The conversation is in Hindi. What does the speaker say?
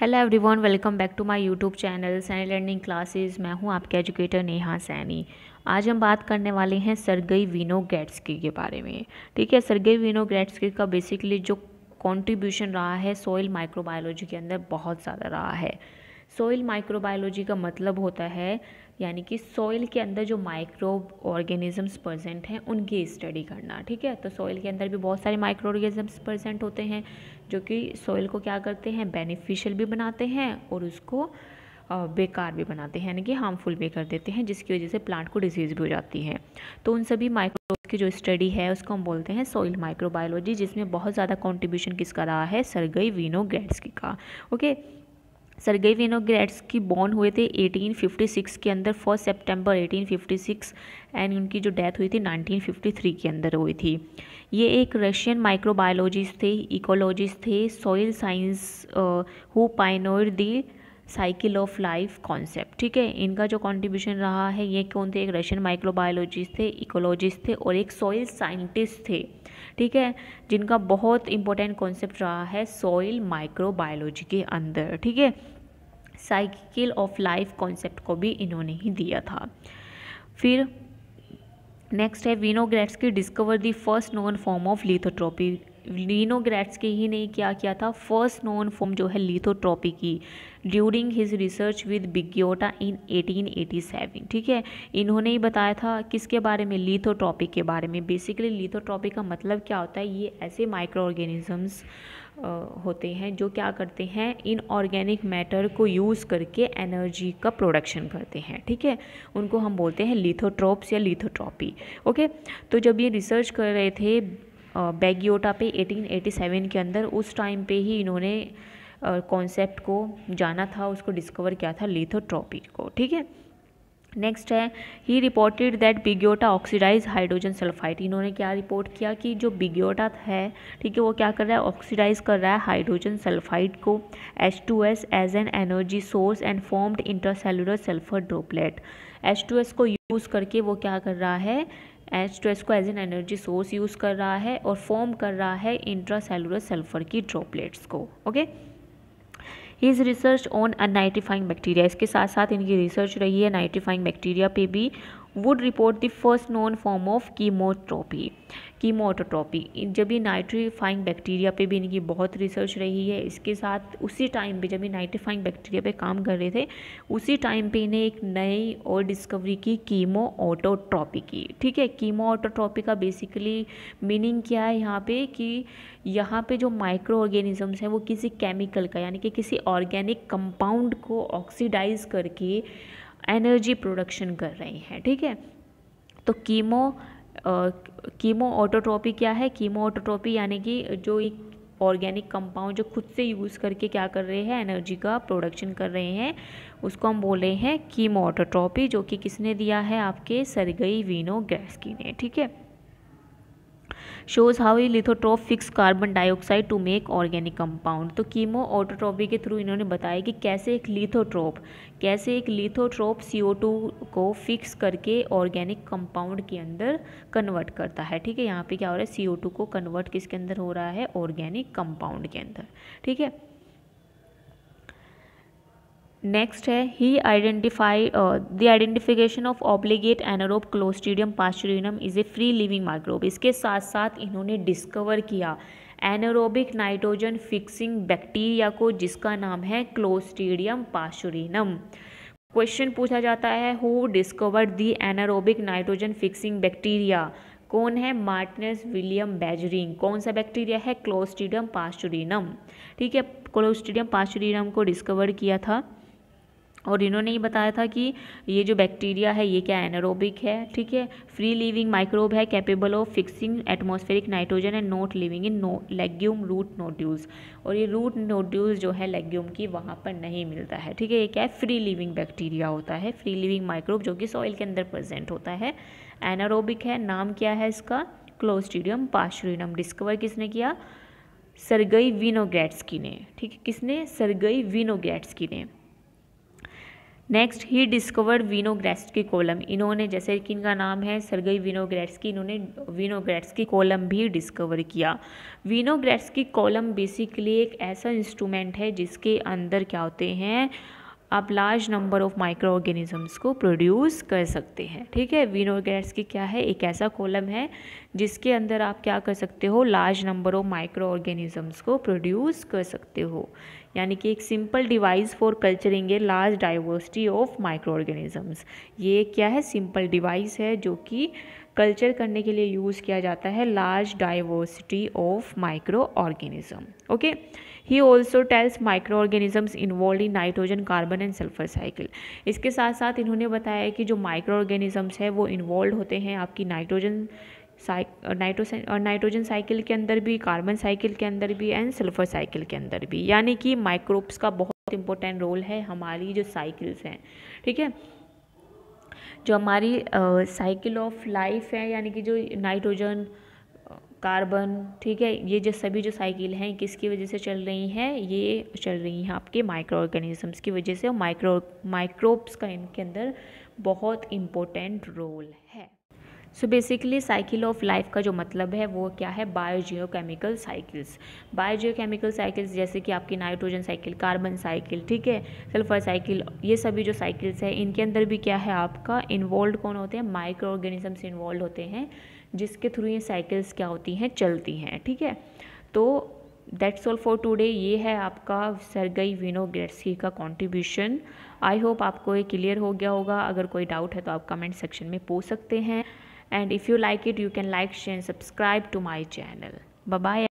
Hello everyone welcome back to my YouTube channel Saini learning classes मैं हूं आपके एजुकेटर नेहा सैनी आज हम बात करने वाले हैं सरगई विनो गैट्सकी के बारे में ठीक है सरगई विनो गैट्सकी का बेसिकली जो कंट्रीब्यूशन रहा है सॉइल माइक्रोबायोलॉजी के अंदर बहुत ज़्यादा रहा है सॉइल माइक्रोबायोलॉजी का मतलब होता है यानी कि सॉइल के अंदर जो माइक्रोब ऑर्गेनिजम्स प्रेजेंट हैं उनकी स्टडी करना ठीक है तो सॉइल के अंदर भी बहुत सारे माइक्रो ऑर्गेनिजम्स प्रेजेंट होते हैं जो कि सॉइल को क्या करते हैं बेनिफिशियल भी बनाते हैं और उसको बेकार भी बनाते हैं यानी कि हार्मफुल भी कर देते हैं जिसकी वजह से प्लांट को डिजीज़ भी हो जाती है तो उन सभी माइक्रो की जो स्टडी है उसको हम बोलते हैं सॉइल माइक्रोबायोलॉजी जिसमें बहुत ज़्यादा कॉन्ट्रीब्यूशन किसका रहा है सरगई वीनो ग्रेड्स की का ओके विनोग्रेट्स की बॉर्न हुए थे 1856 के अंदर फर्स्ट सितंबर 1856 एंड उनकी जो डेथ हुई थी 1953 के अंदर हुई थी ये एक रशियन माइक्रोबायोलॉजिस्ट थे इकोलॉजिस्ट थे soil science who pioneer the cycle of life concept ठीक है इनका जो कंट्रीब्यूशन रहा है ये कौन थे एक रशियन माइक्रोबायोलॉजिस्ट थे इकोलॉजिस्ट थे और एक सॉइल साइंटिस्ट थे ठीक है जिनका बहुत इंपॉर्टेंट कॉन्सेप्ट रहा है सॉइल माइक्रोबायोलॉजी के अंदर ठीक है साइकिल ऑफ लाइफ कॉन्सेप्ट को भी इन्होंने ही दिया था फिर नेक्स्ट है की discover the first known form of lithotrophy Winogradsky के ही ने क्या किया था फर्स्ट नोन फॉर्म जो है लिथोट्रॉपी की during his research with Beggiatoa in 1887 ठीक है इन्होंने ही बताया था किसके बारे में लीथोट्रॉपिक के बारे में बेसिकली लीथोट्रॉपिक का मतलब क्या होता है ये ऐसे माइक्रो ऑर्गेनिजम्स होते हैं जो क्या करते हैं इन ऑर्गेनिक मैटर को यूज़ करके एनर्जी का प्रोडक्शन करते हैं ठीक है उनको हम बोलते हैं लिथोट्रॉप्स या लिथोट्रॉपी ओके तो जब ये रिसर्च कर रहे थे बैगियोटा पे 1887 के अंदर उस टाइम पे ही इन्होंने कॉन्सेप्ट को जाना था उसको डिस्कवर किया था लिथोट्रॉपी को ठीक है नेक्स्ट है he reported that Beggiatoa oxidise hydrogen sulphide इन्होंने क्या रिपोर्ट किया कि जो बिग्योटा है ठीक है वो क्या कर रहा है ऑक्सीडाइज कर रहा है हाइड्रोजन सल्फाइड को H two S as an energy source and formed intercellular sulphur droplet H two S को यूज़ करके वो क्या कर रहा है एच टू एस को as an energy source use कर रहा है और फॉर्म कर रहा है इंट्रासेलुलर सल्फर की ड्रॉपलेट्स को okay okay? His research on nitrifying bacteria इसके साथ साथ इनकी रिसर्च रही है नाइटिफाइंग बैक्टीरिया पे भी would report the first known form of chemotrophy chemoautotrophy जब ये नाइट्रीफाइंग बैक्टीरिया पे भी इनकी बहुत रिसर्च रही है इसके साथ उसी टाइम पे जब ये नाइट्रीफाइंग बैक्टीरिया पे काम कर रहे थे उसी टाइम पे इन्हें एक नई और डिस्कवरी की कीमो ऑटोट्रॉपी की ठीक है कीमो ऑटोट्रॉपी का बेसिकली मीनिंग क्या है यहाँ पे कि यहाँ पे जो माइक्रो ऑर्गेनिजम्स हैं वो किसी केमिकल का यानी कि किसी ऑर्गेनिक कंपाउंड को ऑक्सीडाइज करके एनर्जी प्रोडक्शन कर रही हैं ठीक है तो कीमो कीमो ऑटोट्रॉपी क्या है कीमो ऑटोट्रॉपी यानी कि जो एक ऑर्गेनिक कंपाउंड जो खुद से यूज़ करके क्या कर रहे हैं एनर्जी का प्रोडक्शन कर रहे हैं उसको हम बोल रहे हैं कीमो ऑटोट्रॉपी जो कि किसने दिया है आपके सरगई वीनो गैस की ने ठीक है shows how he lithotroph fix carbon dioxide to make organic compound तो कीमो ऑटोट्रॉपी के थ्रू इन्होंने बताया कि कैसे एक लिथोट्रॉप कैसे एक लिथोट्रॉप सी को फिक्स करके ऑर्गेनिक कंपाउंड के अंदर कन्वर्ट करता है ठीक है यहाँ पे क्या हो रहा है सी को कन्वर्ट किसके अंदर हो रहा है ऑर्गेनिक कंपाउंड के अंदर ठीक है नेक्स्ट है he identify the identification of obligate anaerobe Clostridium pasteurianum is a free living microbe इसके साथ साथ इन्होंने डिस्कवर किया एनारोबिक नाइट्रोजन फिक्सिंग बैक्टीरिया को जिसका नाम है क्लोस्टीडियम पास्चुरिनम क्वेश्चन पूछा जाता है who discovered the anaerobic nitrogen fixing bacteria कौन है मार्टिनस विलियम बेजरिंग कौन सा बैक्टीरिया है क्लोस्टीडियम पास्चुरिनम ठीक है क्लोस्टीडियम पास्चुरिनम को डिस्कवर किया था और इन्होंने ये बताया था कि ये जो बैक्टीरिया है ये क्या एनारोबिक है ठीक है फ्री लिविंग माइक्रोब है capable of fixing atmospheric nitrogen and not living in no legume root nodules और ये रूट नोड्यूल्स जो है लेग्यूम की वहाँ पर नहीं मिलता है ठीक है ये क्या है फ्री लिविंग बैक्टीरिया होता है फ्री लिविंग माइक्रोब जो कि सॉइल के अंदर प्रजेंट होता है एनारोबिक है नाम क्या है इसका क्लोस्टीडियम पाश्रीनम डिस्कवर किसने किया सरगई विनोग्रेट्सकी ने ठीक है किसने सरगई विनोग्रेट्सकी ने नेक्स्ट ही डिस्कवर्ड की कॉलम इन्होंने जैसे कि इनका नाम है सरगई की इन्होंने की कॉलम भी डिस्कवर किया की कॉलम बेसिकली एक ऐसा इंस्ट्रूमेंट है जिसके अंदर क्या होते हैं आप large number of micro organisms को प्रोड्यूस कर सकते हैं ठीक है वीन गैस की क्या है एक ऐसा कॉलम है जिसके अंदर आप क्या कर सकते हो large number of micro organisms को प्रोड्यूस कर सकते हो यानी कि एक simple device for culturing a large diversity of micro organisms ये क्या है सिंपल डिवाइस है जो कि कल्चर करने के लिए यूज़ किया जाता है large diversity of micro organism okay he also tells micro organisms involve in nitrogen carbon and sulphur cycle इसके साथ साथ इन्होंने बताया कि जो माइक्रो ऑर्गेनिजम्स है वो इन्वॉल्व होते हैं आपकी नाइट्रोजन नाइट्रोजन नाइट्रोजन साइकिल के अंदर भी कार्बन साइकिल के अंदर भी एंड सल्फर साइकिल के अंदर भी यानी कि माइक्रोब्स का बहुत इंपॉर्टेंट रोल है हमारी जो साइकिल्स हैं ठीक है जो हमारी साइकिल ऑफ लाइफ है यानी कि जो नाइट्रोजन कार्बन ठीक है ये जो सभी जो साइकिल हैं किसकी वजह से चल रही हैं ये चल रही हैं आपके माइक्रो ऑर्गेनिजम्स की वजह से माइक्रो माइक्रोब्स का इनके अंदर बहुत इम्पोर्टेंट रोल है so basically cycle of life का जो मतलब है वो क्या है बायोजियोकेमिकल साइकिल्स बायोजियोकेमिकल साइकिल्स जैसे कि आपकी नाइट्रोजन साइकिल कार्बन साइकिल ठीक है सल्फर साइकिल ये सभी जो साइकिल्स हैं इनके अंदर भी क्या है आपका इन्वॉल्व कौन होते हैं माइक्रो ऑर्गेनिजम्स इन्वॉल्व होते हैं जिसके थ्रू ये साइकिल्स क्या होती हैं चलती हैं ठीक है तो दैट्स ऑल फॉर टूडे ये है आपका सरगई विनोग्रेट्सकी का कॉन्ट्रीब्यूशन आई होप आपको ये क्लियर हो गया होगा अगर कोई डाउट है तो आप कमेंट सेक्शन में पूछ सकते हैं and if you like it you can like share and subscribe to my channel bye bye